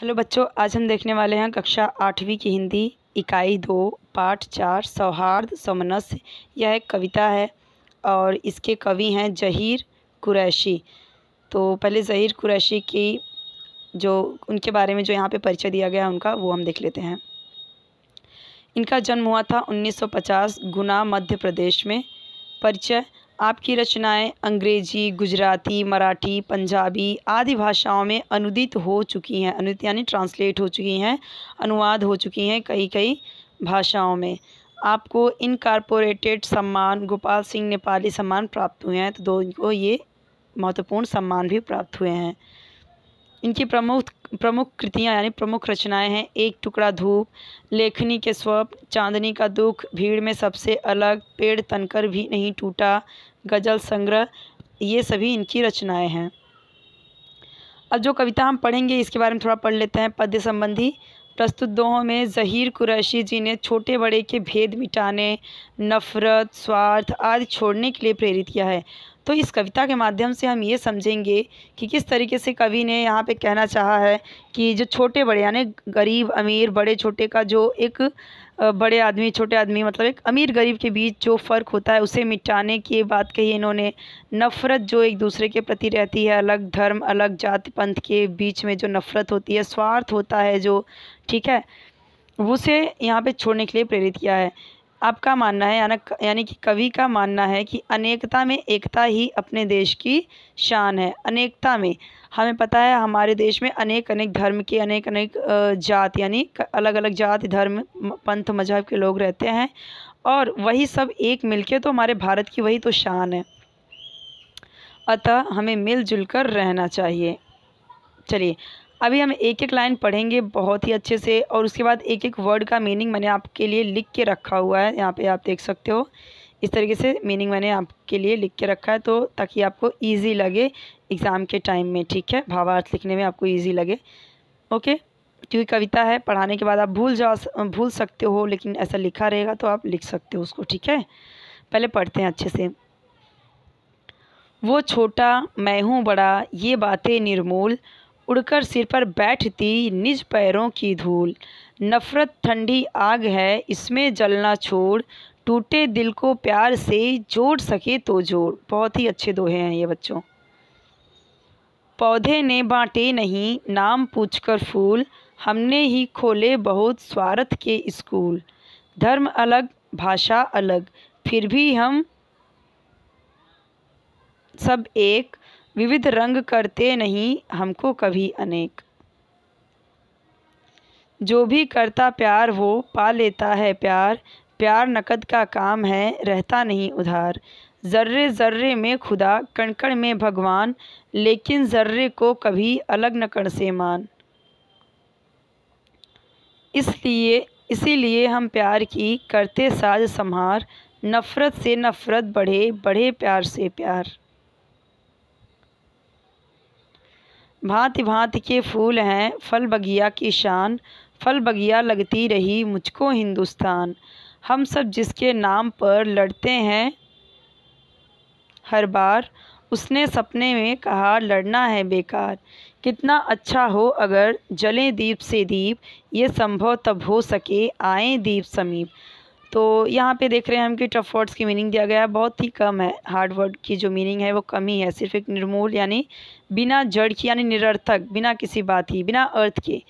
Hello बच्चों आज हम देखने वाले हैं कक्षा आठवीं की हिंदी इकाई दो पाठ चार सौहार्द समनस्य यह एक कविता है और इसके कवि हैं जहीर कुरैशी तो पहले जहीर कुरैशी की जो उनके बारे में जो यहाँ पे परिचय दिया गया उनका वो हम देख लेते हैं इनका जन्म हुआ था 1950 गुना मध्य प्रदेश में परिचय आपकी रचनाएं अंग्रेजी गुजराती मराठी पंजाबी आदि भाषाओं में अनुदित हो चुकी हैं अनुदित यानी ट्रांसलेट हो चुकी हैं अनुवाद हो चुकी हैं कई कई भाषाओं में आपको इनकारपोरेटेड सम्मान गोपाल सिंह नेपाली सम्मान प्राप्त हुए हैं तो दो इनको ये महत्वपूर्ण सम्मान भी प्राप्त हुए हैं इनकी प्रमुख प्रमुख कृतियाँ यानी प्रमुख रचनाएं हैं एक टुकड़ा धूप लेखनी के स्वप चांदनी का दुख भीड़ में सबसे अलग पेड़ तनकर भी नहीं टूटा गज़ल संग्रह ये सभी इनकी रचनाएं हैं अब जो कविता हम पढ़ेंगे इसके बारे में थोड़ा पढ़ लेते हैं पद्य संबंधी प्रस्तुत दोहों में जहीर कुरैशी जी ने छोटे बड़े के भेद मिटाने नफ़रत स्वार्थ आदि छोड़ने के लिए प्रेरित किया है तो इस कविता के माध्यम से हम ये समझेंगे कि किस तरीके से कवि ने यहाँ पे कहना चाहा है कि जो छोटे बड़े यानी गरीब अमीर बड़े छोटे का जो एक बड़े आदमी छोटे आदमी मतलब एक अमीर गरीब के बीच जो फ़र्क होता है उसे मिटाने की बात कही इन्होंने नफ़रत जो एक दूसरे के प्रति रहती है अलग धर्म अलग जाति पंथ के बीच में जो नफ़रत होती है स्वार्थ होता है जो ठीक है उसे यहाँ पे छोड़ने के लिए प्रेरित किया है आपका मानना है यानी कि कवि का मानना है कि अनेकता में एकता ही अपने देश की शान है अनेकता में हमें पता है हमारे देश में अनेक अनेक धर्म के अनेक अनेक जात यानी अलग अलग जात धर्म पंथ मजहब के लोग रहते हैं और वही सब एक मिलके तो हमारे भारत की वही तो शान है अतः हमें मिलजुल कर रहना चाहिए चलिए अभी हम एक एक लाइन पढ़ेंगे बहुत ही अच्छे से और उसके बाद एक एक वर्ड का मीनिंग मैंने आपके लिए लिख के रखा हुआ है यहाँ पे आप देख सकते हो इस तरीके से मीनिंग मैंने आपके लिए लिख के रखा है तो ताकि आपको ईजी लगे एग्ज़ाम के टाइम में ठीक है भावार्थ लिखने में आपको ईजी लगे ओके क्योंकि कविता है पढ़ाने के बाद आप भूल जा भूल सकते हो लेकिन ऐसा लिखा रहेगा तो आप लिख सकते हो उसको ठीक है पहले पढ़ते हैं अच्छे से वो छोटा मैं हूँ बड़ा ये बातें निर्मूल उड़कर सिर पर बैठती निज पैरों की धूल नफ़रत ठंडी आग है इसमें जलना छोड़ टूटे दिल को प्यार से जोड़ सके तो जोड़ बहुत ही अच्छे दोहे हैं ये बच्चों पौधे ने बांटे नहीं नाम पूछकर फूल हमने ही खोले बहुत स्वार्थ के स्कूल धर्म अलग भाषा अलग फिर भी हम सब एक विविध रंग करते नहीं हमको कभी अनेक जो भी करता प्यार वो पा लेता है प्यार प्यार नकद का काम है रहता नहीं उधार ज़र्रे ज़र्रे में खुदा कणकण में भगवान लेकिन ज़र्रे को कभी अलग न कण से मान इसलिए इसीलिए हम प्यार की करते साज संहार नफ़रत से नफ़रत बढ़े बढ़े प्यार से प्यार भांति भांति के फूल हैं फल बगिया की शान फल बगिया लगती रही मुझको हिंदुस्तान हम सब जिसके नाम पर लड़ते हैं हर बार उसने सपने में कहा लड़ना है बेकार कितना अच्छा हो अगर जले दीप से दीप ये संभव तब हो सके आए दीप समीप तो यहाँ पे देख रहे हैं हम कि टफ वर्ड्स की मीनिंग दिया गया है बहुत ही कम है हार्ड वर्ड की जो मीनिंग है वो कम ही है सिर्फ एक निर्मूल यानी बिना जड़ की यानी निरर्थक बिना किसी बात ही बिना अर्थ के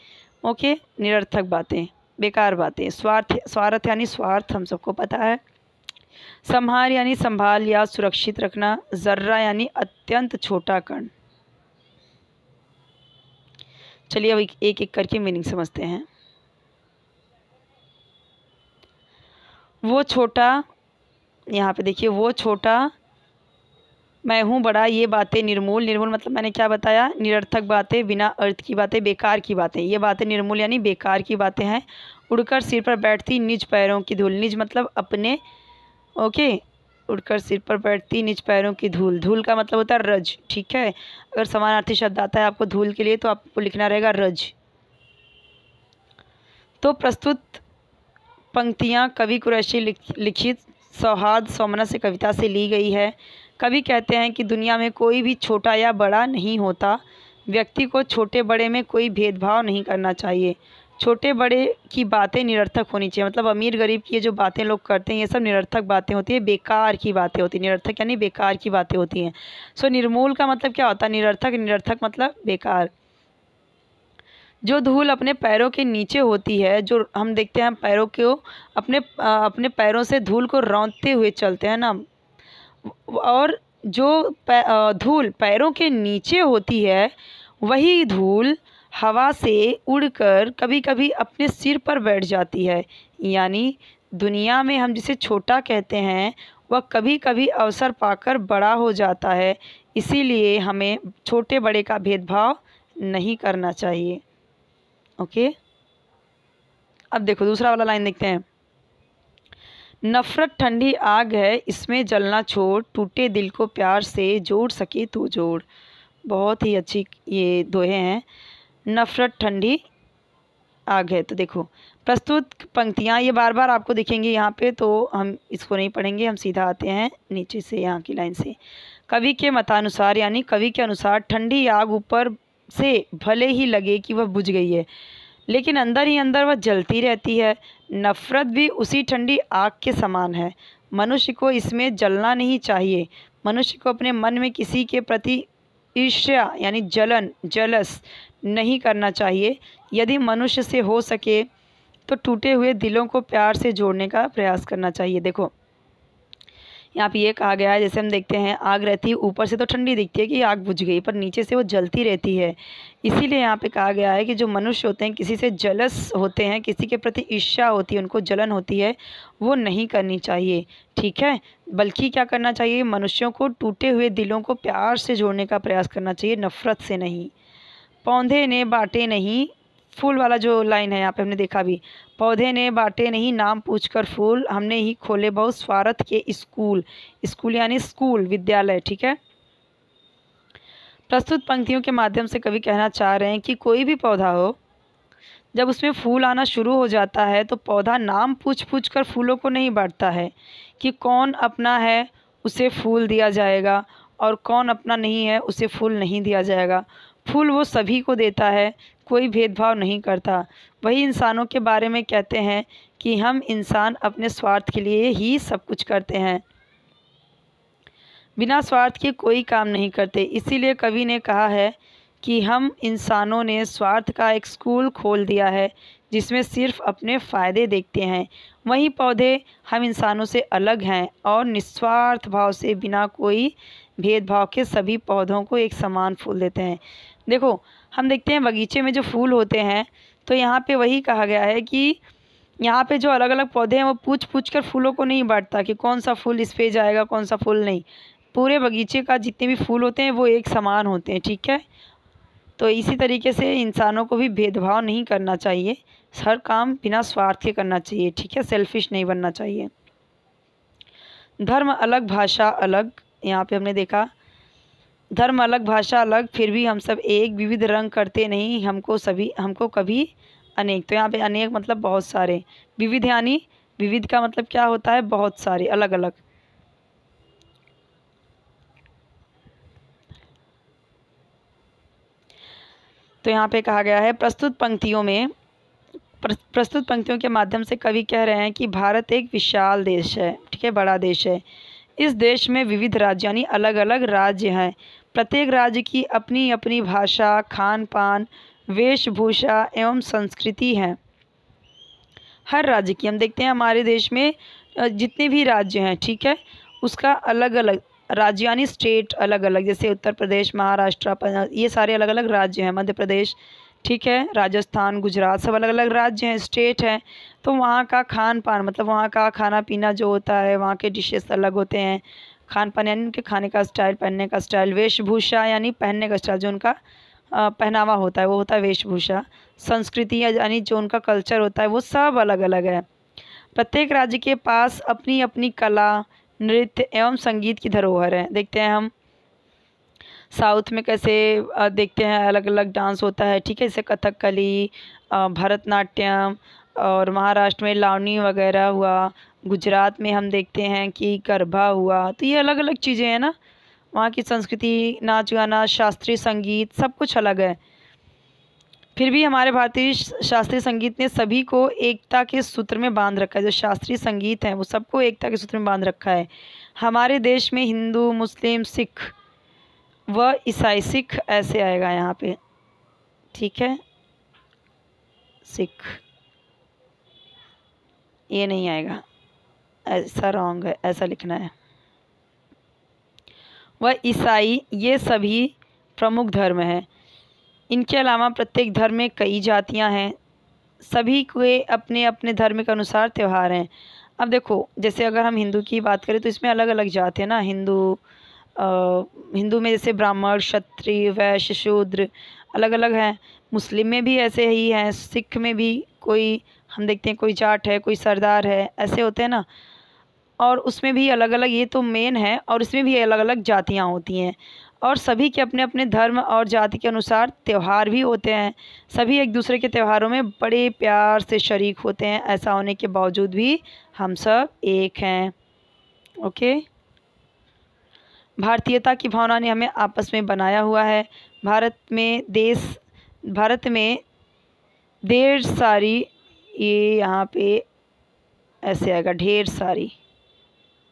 ओके निरर्थक बातें बेकार बातें स्वार्थ स्वार्थ यानी स्वार्थ हम सबको पता है संहार यानी संभाल या सुरक्षित रखना जर्रा यानी अत्यंत छोटा कण चलिए अब एक एक करके मीनिंग समझते हैं वो छोटा यहाँ पे देखिए वो छोटा मैं हूँ बड़ा ये बातें निर्मूल निर्मूल मतलब मैंने क्या बताया निरर्थक बातें बिना अर्थ की बातें बेकार की बातें ये बातें निर्मूल यानी बेकार की बातें हैं उड़कर सिर पर बैठती निज पैरों की धूल निज मतलब अपने ओके उड़कर सिर पर बैठती निज पैरों की धूल धूल का मतलब होता है रज ठीक है अगर समानार्थी शब्द आता है आपको धूल के लिए तो आपको लिखना रहेगा रज तो प्रस्तुत पंक्तियाँ कवि कुरैशी लिखित सौहार्द से कविता से ली गई है कवि कहते हैं कि दुनिया में कोई भी छोटा या बड़ा नहीं होता व्यक्ति को छोटे बड़े में कोई भेदभाव नहीं करना चाहिए छोटे बड़े की बातें निरर्थक होनी चाहिए मतलब अमीर गरीब की ये जो बातें लोग करते हैं ये सब निरर्थक बातें होती है बेकार की बातें होती हैं निरर्थक यानी बेकार की बातें होती हैं सो निर्मूल का मतलब क्या होता है निरर्थक निरर्थक मतलब बेकार जो धूल अपने पैरों के नीचे होती है जो हम देखते हैं पैरों को अपने अपने पैरों से धूल को रौंदते हुए चलते हैं ना और जो धूल पैरों के नीचे होती है वही धूल हवा से उड़कर कभी कभी अपने सिर पर बैठ जाती है यानी दुनिया में हम जिसे छोटा कहते हैं वह कभी कभी अवसर पाकर बड़ा हो जाता है इसीलिए हमें छोटे बड़े का भेदभाव नहीं करना चाहिए ओके अब देखो दूसरा वाला लाइन देखते हैं नफ़रत ठंडी आग है इसमें जलना छोड़ टूटे दिल को प्यार से जोड़ सके तो जोड़ बहुत ही अच्छी ये दोहे हैं नफ़रत ठंडी आग है तो देखो प्रस्तुत पंक्तियाँ ये बार बार आपको दिखेंगी यहाँ पे तो हम इसको नहीं पढ़ेंगे हम सीधा आते हैं नीचे से यहाँ की लाइन से कवि के मतानुसार यानी कवि के अनुसार ठंडी आग ऊपर से भले ही लगे कि वह बुझ गई है लेकिन अंदर ही अंदर वह जलती रहती है नफ़रत भी उसी ठंडी आग के समान है मनुष्य को इसमें जलना नहीं चाहिए मनुष्य को अपने मन में किसी के प्रति ईर्ष्या यानी जलन जलस नहीं करना चाहिए यदि मनुष्य से हो सके तो टूटे हुए दिलों को प्यार से जोड़ने का प्रयास करना चाहिए देखो यहाँ पे ये कहा गया है जैसे हम देखते हैं आग रहती है ऊपर से तो ठंडी दिखती है कि आग बुझ गई पर नीचे से वो जलती रहती है इसीलिए यहाँ पे कहा गया है कि जो मनुष्य होते हैं किसी से जलस होते हैं किसी के प्रति ईर्ष्या होती है उनको जलन होती है वो नहीं करनी चाहिए ठीक है बल्कि क्या करना चाहिए मनुष्यों को टूटे हुए दिलों को प्यार से जोड़ने का प्रयास करना चाहिए नफ़रत से नहीं पौधे ने बाटे नहीं फूल वाला जो लाइन है यहाँ पे हमने देखा भी पौधे ने बाटे नहीं नाम पूछकर फूल हमने ही खोले बहुत स्वार्थ के स्कूल स्कूल यानी स्कूल विद्यालय ठीक है प्रस्तुत पंक्तियों के माध्यम से कवि कहना चाह रहे हैं कि कोई भी पौधा हो जब उसमें फूल आना शुरू हो जाता है तो पौधा नाम पूछ पूछ कर फूलों को नहीं बांटता है कि कौन अपना है उसे फूल दिया जाएगा और कौन अपना नहीं है उसे फूल नहीं दिया जाएगा फूल वो सभी को देता है कोई भेदभाव नहीं करता वही इंसानों के बारे में कहते हैं कि हम इंसान अपने स्वार्थ के लिए ही सब कुछ करते हैं बिना स्वार्थ के कोई काम नहीं करते इसीलिए कवि ने कहा है कि हम इंसानों ने स्वार्थ का एक स्कूल खोल दिया है जिसमें सिर्फ अपने फ़ायदे देखते हैं वहीं पौधे हम इंसानों से अलग हैं और निस्वार्थ भाव से बिना कोई भेदभाव के सभी पौधों को एक समान फूल देते हैं देखो हम देखते हैं बगीचे में जो फूल होते हैं तो यहाँ पे वही कहा गया है कि यहाँ पे जो अलग अलग पौधे हैं वो पूछ पूछ कर फूलों को नहीं बांटता कि कौन सा फूल इस पे जाएगा कौन सा फूल नहीं पूरे बगीचे का जितने भी फूल होते हैं वो एक समान होते हैं ठीक है तो इसी तरीके से इंसानों को भी भेदभाव नहीं करना चाहिए हर काम बिना स्वार्थ के करना चाहिए ठीक है सेल्फिश नहीं बनना चाहिए धर्म अलग भाषा अलग यहाँ पे हमने देखा धर्म अलग भाषा अलग फिर भी हम सब एक विविध रंग करते नहीं हमको सभी हमको कभी अनेक तो यहाँ पे अनेक मतलब बहुत सारे विविध यानी विविध का मतलब क्या होता है बहुत सारे अलग अलग तो यहाँ पे कहा गया है प्रस्तुत पंक्तियों में प्रस्तुत पंक्तियों के माध्यम से कवि कह रहे हैं कि भारत एक विशाल देश है ठीक है बड़ा देश है इस देश में विविध राज्य यानी अलग अलग राज्य हैं प्रत्येक राज्य की अपनी अपनी भाषा खान पान वेशभूषा एवं संस्कृति है हर राज्य की हम देखते हैं हमारे देश में जितने भी राज्य हैं ठीक है उसका अलग अलग राज्य यानी स्टेट अलग अलग जैसे उत्तर प्रदेश महाराष्ट्र ये सारे अलग अलग राज्य हैं मध्य प्रदेश ठीक है राजस्थान गुजरात सब अलग अलग राज्य हैं स्टेट हैं तो वहाँ का खान पान मतलब वहाँ का खाना पीना जो होता है वहाँ के डिशेस अलग होते हैं खान पान यानी उनके खाने का स्टाइल पहनने का स्टाइल वेशभूषा यानी पहनने का स्टाइल जो उनका पहनावा होता है वो होता है वेशभूषा संस्कृति यानी जो उनका कल्चर होता है वो सब अलग अलग है प्रत्येक राज्य के पास अपनी अपनी कला नृत्य एवं संगीत की धरोहर है देखते हैं हम साउथ में कैसे देखते हैं अलग अलग डांस होता है ठीक है जैसे कथकली भरतनाट्यम और महाराष्ट्र में लावनी वगैरह हुआ गुजरात में हम देखते हैं कि गरबा हुआ तो ये अलग अलग चीज़ें हैं ना वहाँ की संस्कृति नाच गाना शास्त्रीय संगीत सब कुछ अलग है फिर भी हमारे भारतीय शास्त्रीय संगीत ने सभी को एकता के सूत्र में बांध रखा है जो शास्त्रीय संगीत है वो सबको एकता के सूत्र में बांध रखा है हमारे देश में हिंदू मुस्लिम सिख व ईसाई सिख ऐसे आएगा यहाँ पे ठीक है सिख ये नहीं आएगा ऐसा रॉन्ग है ऐसा लिखना है वह ईसाई ये सभी प्रमुख धर्म हैं इनके अलावा प्रत्येक धर्म में कई जातियां हैं सभी के अपने अपने धर्म के अनुसार त्यौहार हैं अब देखो जैसे अगर हम हिंदू की बात करें तो इसमें अलग अलग जात है ना हिंदू हिंदू में जैसे ब्राह्मण क्षत्रिय वैश्य शूद्र अलग अलग हैं मुस्लिम में भी ऐसे ही हैं सिख में भी कोई हम देखते हैं कोई जाट है कोई सरदार है ऐसे होते हैं ना और उसमें भी अलग अलग ये तो मेन है और इसमें भी अलग अलग जातियाँ होती हैं और सभी के अपने अपने धर्म और जाति के अनुसार त्यौहार भी होते हैं सभी एक दूसरे के त्यौहारों में बड़े प्यार से शरीक होते हैं ऐसा होने के बावजूद भी हम सब एक हैं ओके भारतीयता की भावना ने हमें आपस में बनाया हुआ है भारत में देश भारत में ढेर सारी ये यहाँ पे ऐसे आएगा ढेर सारी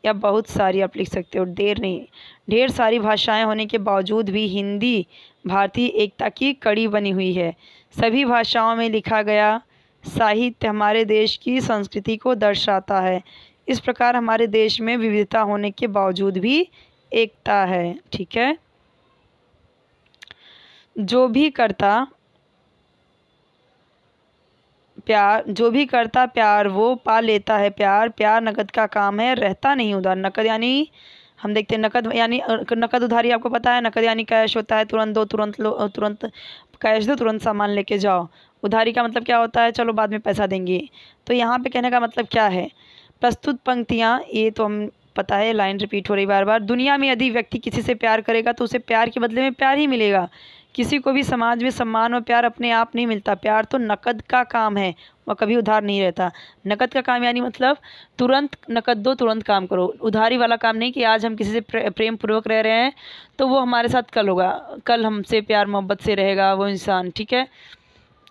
या बहुत सारी आप लिख सकते हो देर नहीं ढेर सारी भाषाएं होने के बावजूद भी हिंदी भारतीय एकता की कड़ी बनी हुई है सभी भाषाओं में लिखा गया साहित्य हमारे देश की संस्कृति को दर्शाता है इस प्रकार हमारे देश में विविधता होने के बावजूद भी एकता है ठीक है जो भी करता प्यार जो भी करता प्यार वो पा लेता है प्यार प्यार नकद का काम है रहता नहीं उधार नकद यानी हम देखते हैं नकद यानी नकद उधारी आपको पता है नकद यानी कैश होता है तुरंत दो तुरंत लो तुरंत कैश दो तुरंत सामान लेके जाओ उधारी का मतलब क्या होता है चलो बाद में पैसा देंगे तो यहाँ पे कहने का मतलब क्या है प्रस्तुत पंक्तियाँ ये तो हम पता है लाइन रिपीट हो रही बार बार दुनिया में यदि व्यक्ति किसी से प्यार करेगा तो उसे प्यार के बदले में प्यार ही मिलेगा किसी को भी समाज में सम्मान और प्यार अपने आप नहीं मिलता प्यार तो नकद का काम है वह कभी उधार नहीं रहता नकद का काम यानी मतलब तुरंत नकद दो तुरंत काम करो उधारी वाला काम नहीं कि आज हम किसी से प्रेम पूर्वक रह रहे हैं तो वो हमारे साथ कल होगा कल हमसे प्यार मोहब्बत से रहेगा वो इंसान ठीक है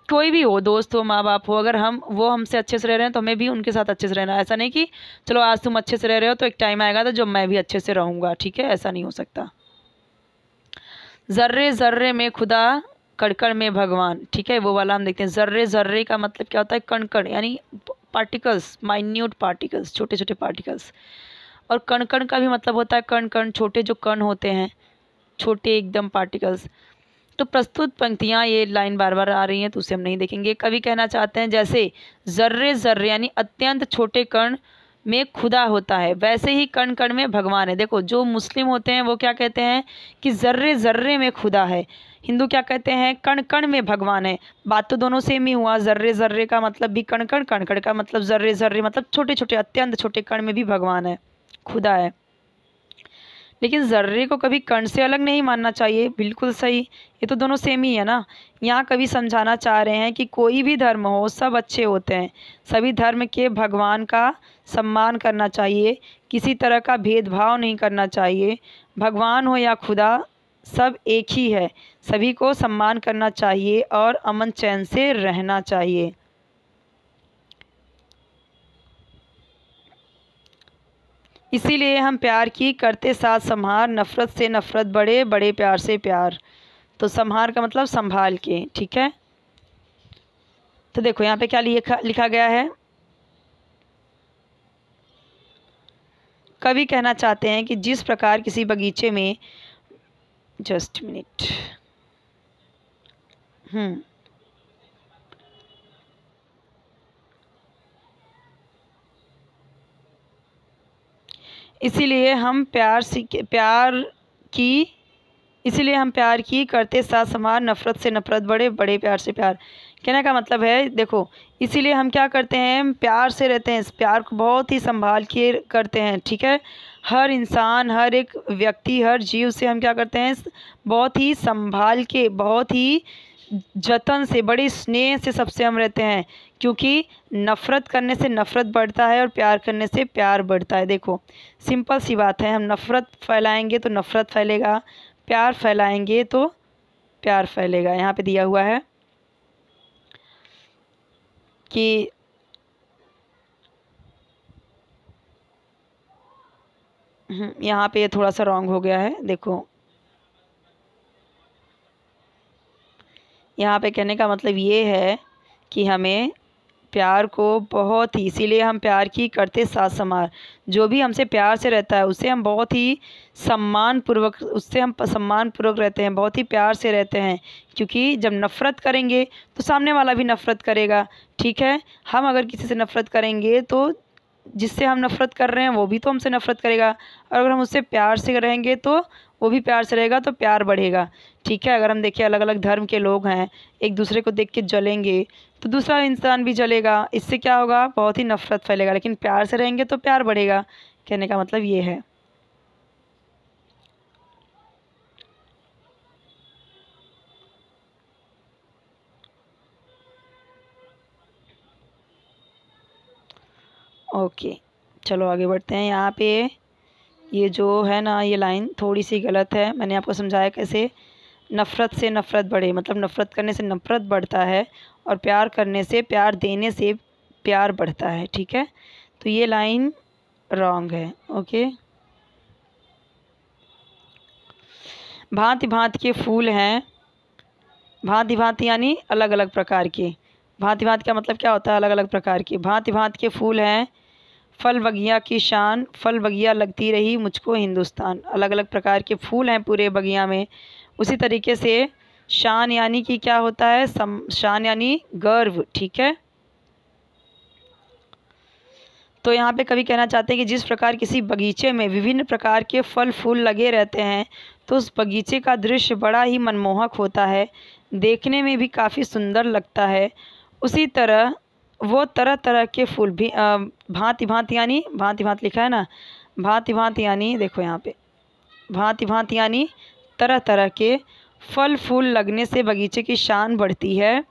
कोई भी हो दोस्त हो माँ बाप हो अगर हम वो हमसे अच्छे से रह रहे हैं तो हमें भी उनके साथ अच्छे से रहना ऐसा नहीं कि चलो आज तुम अच्छे से रह रहे हो तो एक टाइम आएगा तो जब मैं भी अच्छे से रहूँगा ठीक है ऐसा नहीं हो सकता ज़र्रे ज़र्रे में खुदा कड़कड़ में भगवान ठीक है वो वाला हम देखते हैं ज़र्रे ज़र्रे का मतलब क्या होता है कणकण यानी पार्टिकल्स माइन्यूट पार्टिकल्स छोटे छोटे पार्टिकल्स और कणकण का भी मतलब होता है कण कण छोटे जो कण होते हैं छोटे एकदम पार्टिकल्स तो प्रस्तुत पंक्तियाँ ये लाइन बार बार आ रही हैं तो उसे हम नहीं देखेंगे कभी कहना चाहते हैं जैसे जर्रे जर्रे यानी अत्यंत छोटे कण में खुदा होता है वैसे ही कण कण में भगवान है देखो जो मुस्लिम होते हैं वो क्या कहते हैं कि जर्रे जर्रे में खुदा है हिंदू क्या कहते हैं कण कण में भगवान है बात तो दोनों सेम ही हुआ जर्रे जर्रे का मतलब भी कण कण कण कण का मतलब जर्रे जर्रे मतलब छोटे छोटे अत्यंत छोटे कण में भी भगवान है खुदा है लेकिन ज़र्रे को कभी कण से अलग नहीं मानना चाहिए बिल्कुल सही ये तो दोनों सेम ही है ना यहाँ कभी समझाना चाह रहे हैं कि कोई भी धर्म हो सब अच्छे होते हैं सभी धर्म के भगवान का सम्मान करना चाहिए किसी तरह का भेदभाव नहीं करना चाहिए भगवान हो या खुदा सब एक ही है सभी को सम्मान करना चाहिए और अमन चैन से रहना चाहिए इसीलिए हम प्यार की करते साथ संहार नफ़रत से नफ़रत बड़े बड़े प्यार से प्यार तो संहार का मतलब संभाल के ठीक है तो देखो यहाँ पे क्या लिखा लिखा गया है कवि कहना चाहते हैं कि जिस प्रकार किसी बगीचे में जस्ट मिनट हम्म इसीलिए हम प्यार प्यार की इसीलिए हम प्यार की करते साथ समार नफ़रत से नफ़रत बड़े बड़े प्यार से प्यार कहने का मतलब है देखो इसीलिए हम क्या करते हैं प्यार से रहते हैं इस प्यार को बहुत ही संभाल के करते हैं ठीक है हर इंसान हर एक व्यक्ति हर जीव से हम क्या करते हैं बहुत ही संभाल के बहुत ही जतन से बड़े स्नेह से सबसे हम रहते हैं क्योंकि नफ़रत करने से नफ़रत बढ़ता है और प्यार करने से प्यार बढ़ता है देखो सिंपल सी बात है हम नफ़रत फैलाएंगे तो नफ़रत फैलेगा प्यार फैलाएंगे तो प्यार फैलेगा यहाँ पे दिया हुआ है कि हम्म, यहाँ पे ये थोड़ा सा रॉन्ग हो गया है देखो यहाँ पे कहने का मतलब ये है कि हमें प्यार को बहुत ही इसीलिए हम प्यार की करते साथ समार जो भी हमसे प्यार से रहता है उसे हम बहुत ही सम्मान पूर्वक उससे हम सम्मान पूर्वक रहते हैं बहुत ही प्यार से रहते हैं क्योंकि जब नफ़रत करेंगे तो सामने वाला भी नफ़रत करेगा ठीक है हम अगर किसी से नफ़रत करेंगे तो जिससे हम नफ़रत कर रहे हैं वो भी तो हमसे नफ़रत करेगा और अगर हम उससे प्यार से रहेंगे तो वो भी प्यार से रहेगा तो प्यार बढ़ेगा ठीक है अगर हम देखें अलग अलग धर्म के लोग हैं एक दूसरे को देख के जलेंगे तो दूसरा इंसान भी जलेगा इससे क्या होगा बहुत ही नफरत फैलेगा लेकिन प्यार से रहेंगे तो प्यार बढ़ेगा कहने का मतलब ये है ओके चलो आगे बढ़ते हैं यहाँ पे ये जो है ना ये लाइन थोड़ी सी गलत है मैंने आपको समझाया कैसे नफ़रत से नफ़रत बढ़े मतलब नफ़रत करने से नफ़रत बढ़ता है और प्यार करने से प्यार देने से प्यार बढ़ता है ठीक है तो ये लाइन रॉन्ग है ओके भांति भांति के फूल हैं भांति भांति यानी अलग अलग प्रकार के भांति भांति का मतलब क्या होता है अलग अलग प्रकार के भांति भांति के फूल हैं फल बगिया की शान फल बगिया लगती रही मुझको हिंदुस्तान अलग अलग प्रकार के फूल हैं पूरे बगिया में उसी तरीके से शान यानी कि क्या होता है सम शान यानी गर्व ठीक है तो यहाँ पे कभी कहना चाहते हैं कि जिस प्रकार किसी बगीचे में विभिन्न प्रकार के फल फूल लगे रहते हैं तो उस बगीचे का दृश्य बड़ा ही मनमोहक होता है देखने में भी काफ़ी सुंदर लगता है उसी तरह वो तरह तरह के फूल भी भांति भांति यानी भांति भांति लिखा है ना भांति भांति यानी देखो यहाँ पे भांति भांति यानी तरह तरह के फल फूल लगने से बगीचे की शान बढ़ती है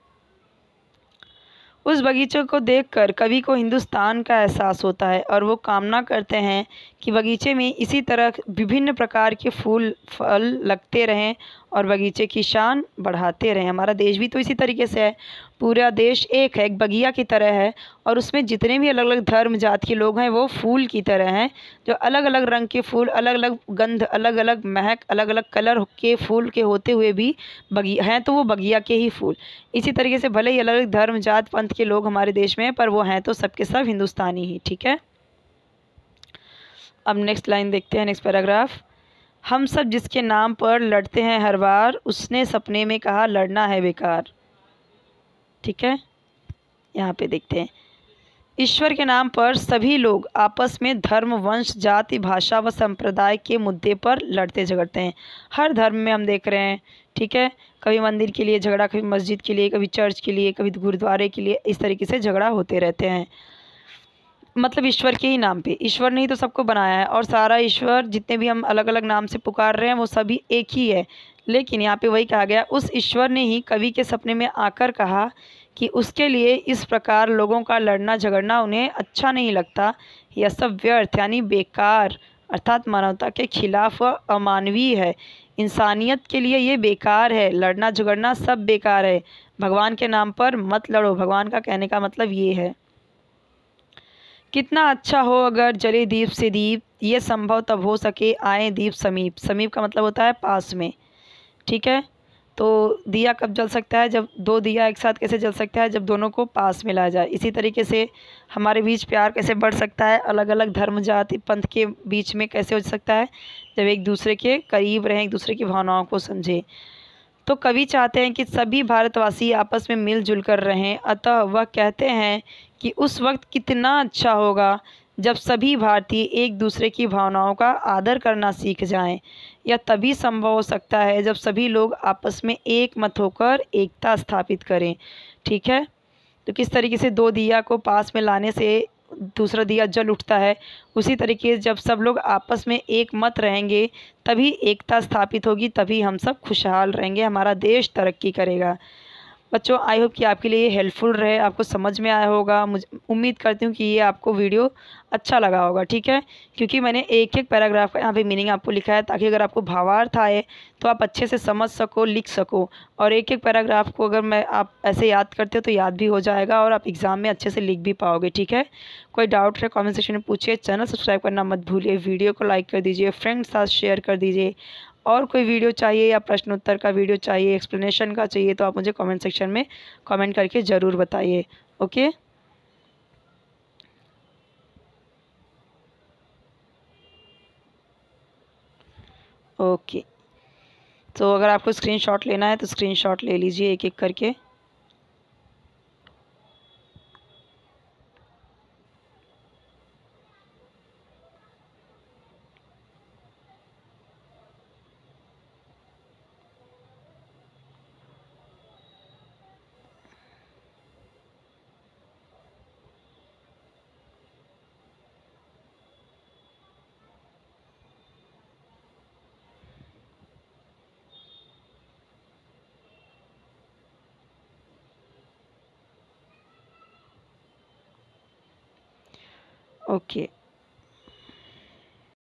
उस बगीचे को देखकर कवि को हिंदुस्तान का एहसास होता है और वो कामना करते हैं कि बगीचे में इसी तरह विभिन्न प्रकार के फूल फल लगते रहें और बगीचे की शान बढ़ाते रहें हमारा देश भी तो इसी तरीके से है पूरा देश एक है एक बगिया की तरह है और उसमें जितने भी अलग अलग धर्म जात के लोग हैं वो फूल की तरह हैं जो अलग अलग रंग के फूल अलग अलग गंध अलग अलग महक अलग अलग कलर के फूल के होते हुए भी बगी हैं तो वो बगिया के ही फूल इसी तरीके से भले ही अलग अलग धर्म जात पंथ के लोग हमारे देश में हैं पर वो हैं तो सबके सब हिंदुस्तानी ही ठीक है अब नेक्स्ट लाइन देखते हैं नेक्स्ट पैराग्राफ हम सब जिसके नाम पर लड़ते हैं हर बार उसने सपने में कहा लड़ना है बेकार ठीक है यहाँ पे देखते हैं ईश्वर के नाम पर सभी लोग आपस में धर्म वंश जाति भाषा व संप्रदाय के मुद्दे पर लड़ते झगड़ते हैं हर धर्म में हम देख रहे हैं ठीक है कभी मंदिर के लिए झगड़ा कभी मस्जिद के लिए कभी चर्च के लिए कभी गुरुद्वारे के लिए इस तरीके से झगड़ा होते रहते हैं मतलब ईश्वर के ही नाम पे ईश्वर ने ही तो सबको बनाया है और सारा ईश्वर जितने भी हम अलग अलग नाम से पुकार रहे हैं वो सभी एक ही है लेकिन यहाँ पे वही कहा गया उस ईश्वर ने ही कवि के सपने में आकर कहा कि उसके लिए इस प्रकार लोगों का लड़ना झगड़ना उन्हें अच्छा नहीं लगता यह सब व्यर्थ यानी बेकार अर्थात मानवता के खिलाफ अमानवीय है इंसानियत के लिए ये बेकार है लड़ना झगड़ना सब बेकार है भगवान के नाम पर मत लड़ो भगवान का कहने का मतलब ये है कितना अच्छा हो अगर जले दीप से दीप ये संभव तब हो सके आए दीप समीप समीप का मतलब होता है पास में ठीक है तो दिया कब जल सकता है जब दो दिया एक साथ कैसे जल सकता है जब दोनों को पास में लाया जाए इसी तरीके से हमारे बीच प्यार कैसे बढ़ सकता है अलग अलग धर्म जाति पंथ के बीच में कैसे हो सकता है जब एक दूसरे के करीब रहें एक दूसरे की भावनाओं को समझें तो कवि चाहते हैं कि सभी भारतवासी आपस में मिलजुल कर रहें अतः वह कहते हैं कि उस वक्त कितना अच्छा होगा जब सभी भारतीय एक दूसरे की भावनाओं का आदर करना सीख जाएं। या तभी संभव हो सकता है जब सभी लोग आपस में एक मत होकर एकता स्थापित करें ठीक है तो किस तरीके से दो दिया को पास में लाने से दूसरा दिया जल उठता है उसी तरीके से जब सब लोग आपस में एक मत रहेंगे तभी एकता स्थापित होगी तभी हम सब खुशहाल रहेंगे हमारा देश तरक्की करेगा बच्चों आई होप कि आपके लिए हेल्पफुल रहे आपको समझ में आया होगा मुझे उम्मीद करती हूँ कि ये आपको वीडियो अच्छा लगा होगा ठीक है क्योंकि मैंने एक एक पैराग्राफ का यहाँ पे मीनिंग आपको लिखा है ताकि अगर आपको भावार्थ आए तो आप अच्छे से समझ सको लिख सको और एक एक पैराग्राफ को अगर मैं आप ऐसे याद करते हो तो याद भी हो जाएगा और आप एग्ज़ाम में अच्छे से लिख भी पाओगे ठीक है कोई डाउट है कॉमेंट सेक्शन में पूछिए चैनल सब्सक्राइब करना मत भूलिए वीडियो को लाइक कर दीजिए फ्रेंड्स साथ शेयर कर दीजिए और कोई वीडियो चाहिए या प्रश्नोत्तर का वीडियो चाहिए एक्सप्लेनेशन का चाहिए तो आप मुझे कमेंट सेक्शन में कमेंट करके ज़रूर बताइए ओके ओके तो अगर आपको स्क्रीनशॉट लेना है तो स्क्रीनशॉट ले लीजिए एक एक करके okay